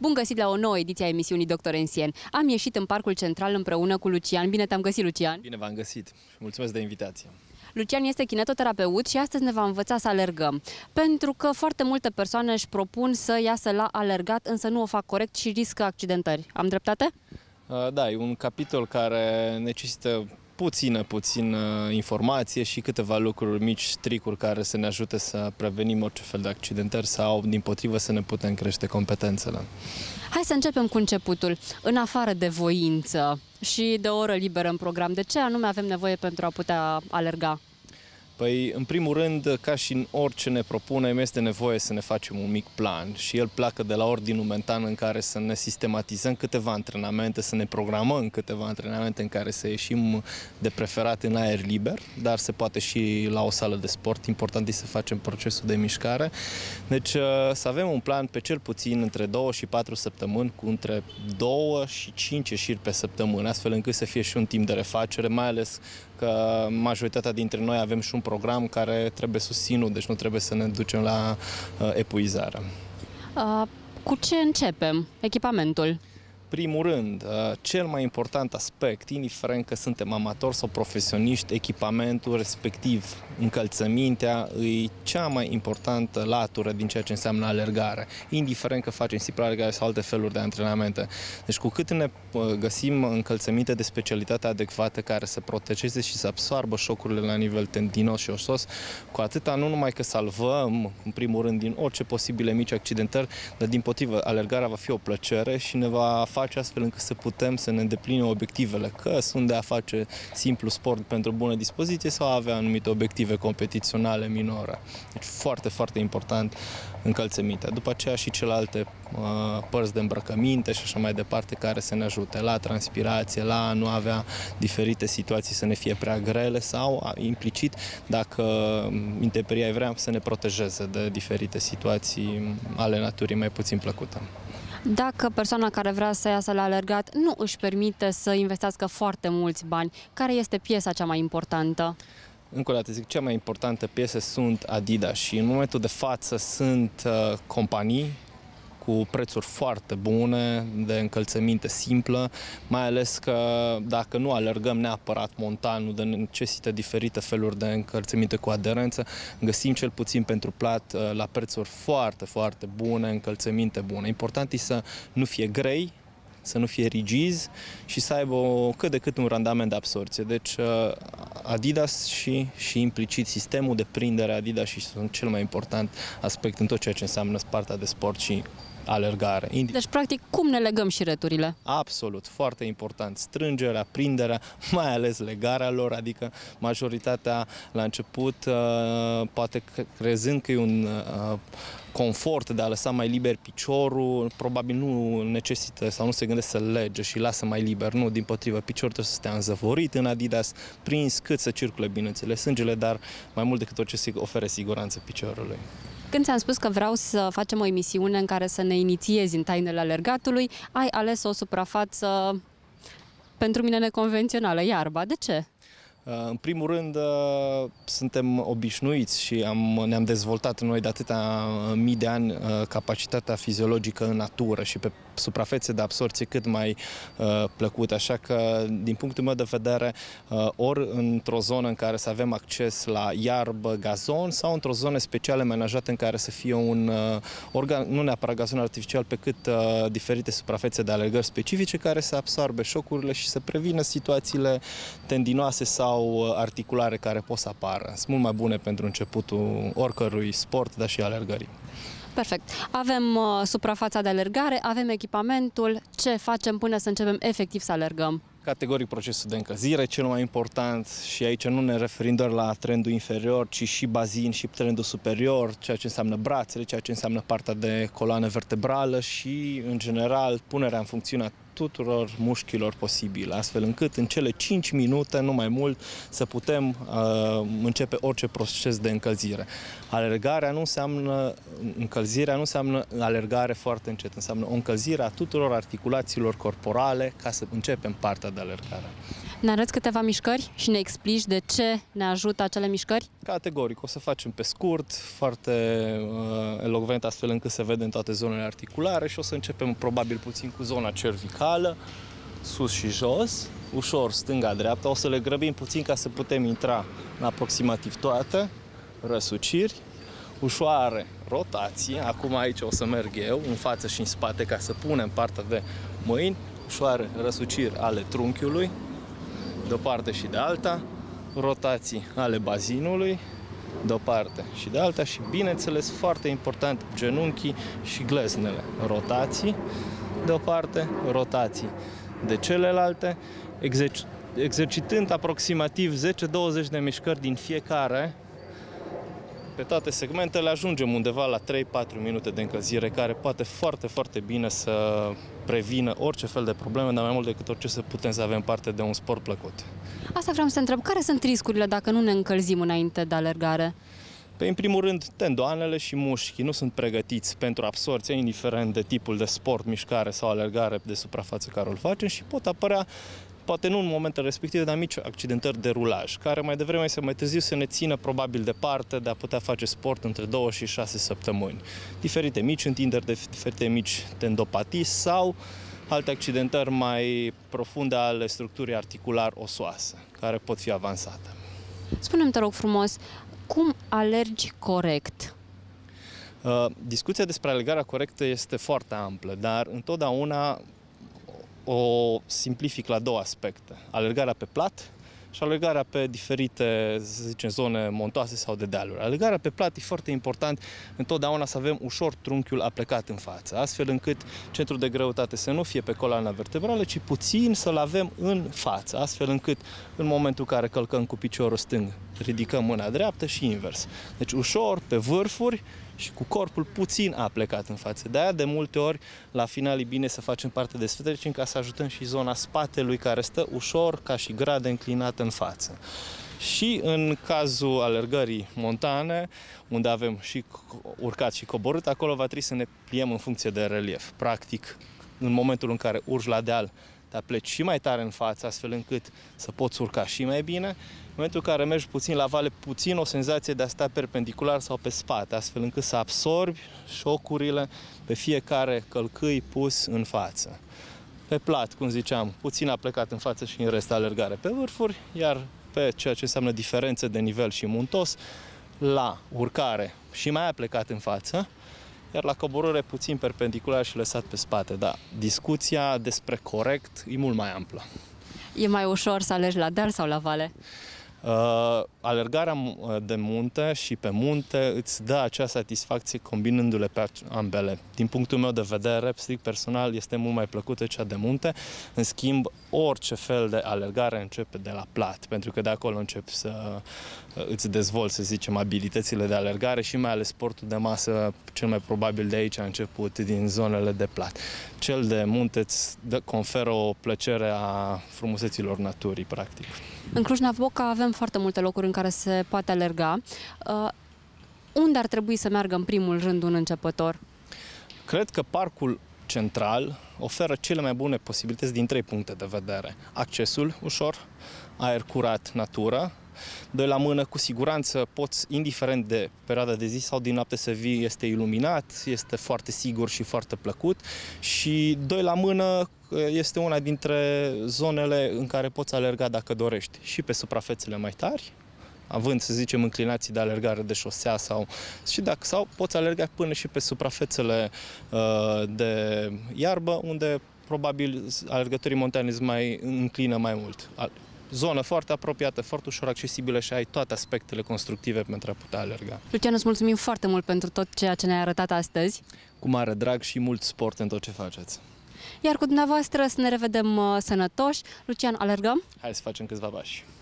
Bun găsit la o nouă ediție a emisiunii Doctor Ensien. Am ieșit în Parcul Central împreună cu Lucian. Bine te-am găsit, Lucian! Bine v-am găsit! Mulțumesc de invitație! Lucian este kinetoterapeut și astăzi ne va învăța să alergăm. Pentru că foarte multe persoane își propun să iasă la alergat, însă nu o fac corect și riscă accidentări. Am dreptate? Uh, da, e un capitol care necesită puțină, puțină informație și câteva lucruri mici, tricuri care să ne ajute să prevenim orice fel de accidentări sau, din potrivă, să ne putem crește competențele. Hai să începem cu începutul. În afară de voință și de o oră liberă în program, de ce anume avem nevoie pentru a putea alerga? Păi, în primul rând, ca și în orice ne propunem, este nevoie să ne facem un mic plan și el pleacă de la ordinul mental în care să ne sistematizăm câteva antrenamente, să ne programăm câteva antrenamente în care să ieșim de preferat în aer liber, dar se poate și la o sală de sport. Important este să facem procesul de mișcare. Deci uh, să avem un plan pe cel puțin între 2 și 4 săptămâni, cu între 2 și 5 ieșiri pe săptămână, astfel încât să fie și un timp de refacere, mai ales că majoritatea dintre noi avem și un program care trebuie susținut, deci nu trebuie să ne ducem la uh, epuizare. Uh, cu ce începem? Echipamentul? primul rând, uh, cel mai important aspect, indiferent că suntem amatori sau profesioniști, echipamentul respectiv, încălțămintea, e cea mai importantă latură din ceea ce înseamnă alergare, indiferent că facem simplu alergare sau alte feluri de antrenamente. Deci cu cât ne uh, găsim încălțăminte de specialitate adecvată care să protejeze și să absorbă șocurile la nivel tendinos și osos, cu atâta nu numai că salvăm, în primul rând, din orice posibile mici accidentări, dar din potrivă, alergarea va fi o plăcere și ne va face astfel încât să putem să ne îndeplinim obiectivele, că sunt de a face simplu sport pentru bună dispoziție sau a avea anumite obiective competiționale minore. Deci foarte, foarte important încălțămintea. După aceea și celelalte uh, părți de îmbrăcăminte și așa mai departe care să ne ajute la transpirație, la nu avea diferite situații să ne fie prea grele sau implicit dacă mm, intemperia vrea să ne protejeze de diferite situații ale naturii mai puțin plăcute. Dacă persoana care vrea să iasă la alergat nu își permite să investească foarte mulți bani, care este piesa cea mai importantă? Încă o dată zic, cea mai importantă piese sunt Adidas și în momentul de față sunt uh, companii cu prețuri foarte bune de încălțăminte simplă, mai ales că dacă nu alergăm neapărat montanul de necesită diferite feluri de încălțăminte cu aderență, găsim cel puțin pentru plat uh, la prețuri foarte, foarte bune, încălțăminte bune. Important e să nu fie grei, să nu fie rigizi și să aibă cât de cât un randament de absorție. Deci uh, Adidas și, și implicit sistemul de prindere Adidas și sunt cel mai important aspect în tot ceea ce înseamnă partea de sport și alergare. Deci, practic, cum ne legăm și returile? Absolut, foarte important. Strângerea, prinderea, mai ales legarea lor, adică majoritatea la început, uh, poate crezând că e un uh, confort de a lăsa mai liber piciorul, probabil nu necesită sau nu se gândește să lege și lasă mai liber. Nu, din potrivă, piciorul trebuie să stea înzăvorit în Adidas, prins cât să circule, bineînțeles, sângele, dar mai mult decât orice ofere siguranță piciorului. Când ți-am spus că vreau să facem o emisiune în care să ne inițiezi în tainele alergatului, ai ales o suprafață pentru mine neconvențională, iarba. De ce? În primul rând, uh, suntem obișnuiți și am, ne-am dezvoltat noi de atâta uh, mii de ani uh, capacitatea fiziologică în natură și pe suprafețe de absorție cât mai plăcut. Așa că, din punctul meu de vedere, ori într-o zonă în care să avem acces la iarbă, gazon, sau într-o zonă specială amenajată în care să fie un organ, nu neapărat gazon artificial, pe cât diferite suprafețe de alergări specifice care să absorbe șocurile și să prevină situațiile tendinoase sau sau uh, articulare care pot să apară. Sunt mult mai bune pentru începutul oricărui sport, dar și alergării. Perfect. Avem uh, suprafața de alergare, avem echipamentul. Ce facem până să începem efectiv să alergăm? Categoric procesul de încălzire, cel mai important și aici nu ne referim doar la trendul inferior, ci și bazin și trendul superior, ceea ce înseamnă brațele, ceea ce înseamnă partea de coloană vertebrală și, în general, punerea în funcțiune a tuturor mușchilor posibil, astfel încât în cele 5 minute, nu mai mult, să putem uh, începe orice proces de încălzire. Alergarea nu înseamnă, încălzirea nu înseamnă alergare foarte încet, înseamnă o încălzire a tuturor articulațiilor corporale ca să începem partea de alergare. Ne arăți câteva mișcări și ne explici de ce ne ajută acele mișcări? Categoric, o să facem pe scurt, foarte uh, elogvent, astfel încât se vede în toate zonele articulare și o să începem probabil puțin cu zona cervicală, sus și jos, ușor stânga-dreapta. O să le grăbim puțin ca să putem intra în aproximativ toate, răsuciri, ușoare rotații. Acum aici o să merg eu, în față și în spate, ca să punem partea de mâini, ușoare răsuciri ale trunchiului, de o parte și de alta, rotații ale bazinului, de o parte și de alta și, bineînțeles, foarte important, genunchii și gleznele. Rotații de o parte, rotații de celelalte, exerc exercitând aproximativ 10-20 de mișcări din fiecare pe toate segmentele ajungem undeva la 3-4 minute de încălzire, care poate foarte, foarte bine să prevină orice fel de probleme, dar mai mult decât orice să putem să avem parte de un sport plăcut. Asta vreau să întreb. Care sunt riscurile dacă nu ne încălzim înainte de alergare? Pe păi, în primul rând, tendoanele și mușchii nu sunt pregătiți pentru absorție, indiferent de tipul de sport, mișcare sau alergare de suprafață care îl facem și pot apărea poate nu în momentul respectiv, dar mici accidentări de rulaj, care mai devreme sau mai târziu să ne țină probabil departe de a putea face sport între 2 și 6 săptămâni. Diferite mici întinderi, diferite mici tendopatii sau alte accidentări mai profunde ale structurii articular-osoase, care pot fi avansate. Spune-mi, te rog frumos, cum alergi corect? Uh, discuția despre alegarea corectă este foarte amplă, dar întotdeauna o simplific la două aspecte. Alergarea pe plat și alergarea pe diferite, să zicem, zone montoase sau de dealuri. Alergarea pe plat e foarte important întotdeauna să avem ușor trunchiul aplecat în față, astfel încât centrul de greutate să nu fie pe coloana vertebrală, ci puțin să-l avem în față, astfel încât în momentul în care călcăm cu piciorul stâng ridicăm mâna dreaptă și invers. Deci ușor, pe vârfuri și cu corpul puțin aplecat în față. De-aia de multe ori la final e bine să facem parte de stretching ca să ajutăm și zona spatelui care stă ușor ca și gradă înclinat în față. Și în cazul alergării montane, unde avem și urcat și coborât, acolo va trebui să ne pliem în funcție de relief. Practic, în momentul în care urci la deal, dar pleci și mai tare în față, astfel încât să poți urca și mai bine. În momentul în care mergi puțin la vale, puțin o senzație de a sta perpendicular sau pe spate, astfel încât să absorbi șocurile pe fiecare călcâi pus în față. Pe plat, cum ziceam, puțin a plecat în față și în rest alergare pe vârfuri, iar pe ceea ce înseamnă diferențe de nivel și muntos, la urcare și mai a plecat în față, iar la coborâre puțin perpendicular și lăsat pe spate. Da, discuția despre corect e mult mai amplă. E mai ușor să alegi la deal sau la vale? Uh, alergarea de munte și pe munte îți dă acea satisfacție combinându-le pe ambele. Din punctul meu de vedere, strict personal, este mult mai plăcută cea de munte. În schimb, orice fel de alergare începe de la plat, pentru că de acolo începi să uh, îți dezvolți, să zicem, abilitățile de alergare și mai ales sportul de masă, cel mai probabil de aici a început, din zonele de plat. Cel de munte îți dă, conferă o plăcere a frumuseților naturii, practic. În Cluj-Napoca avem foarte multe locuri în care se poate alerga. Uh, unde ar trebui să meargă în primul rând un începător? Cred că parcul central oferă cele mai bune posibilități din trei puncte de vedere. Accesul ușor, aer curat, natură de la mână, cu siguranță poți, indiferent de perioada de zi sau din noapte să vii, este iluminat, este foarte sigur și foarte plăcut și doi la mână eh, este una dintre zonele în care poți alerga dacă dorești și pe suprafețele mai tari, având, să zicem, înclinații de alergare de șosea sau, și dacă, sau poți alerga până și pe suprafețele uh, de iarbă, unde probabil alergătorii montani mai înclină mai mult zonă foarte apropiată, foarte ușor accesibilă și ai toate aspectele constructive pentru a putea alerga. Lucian, îți mulțumim foarte mult pentru tot ceea ce ne-ai arătat astăzi. Cu mare drag și mult sport în tot ce faceți. Iar cu dumneavoastră să ne revedem uh, sănătoși. Lucian, alergăm? Hai să facem câțiva pași.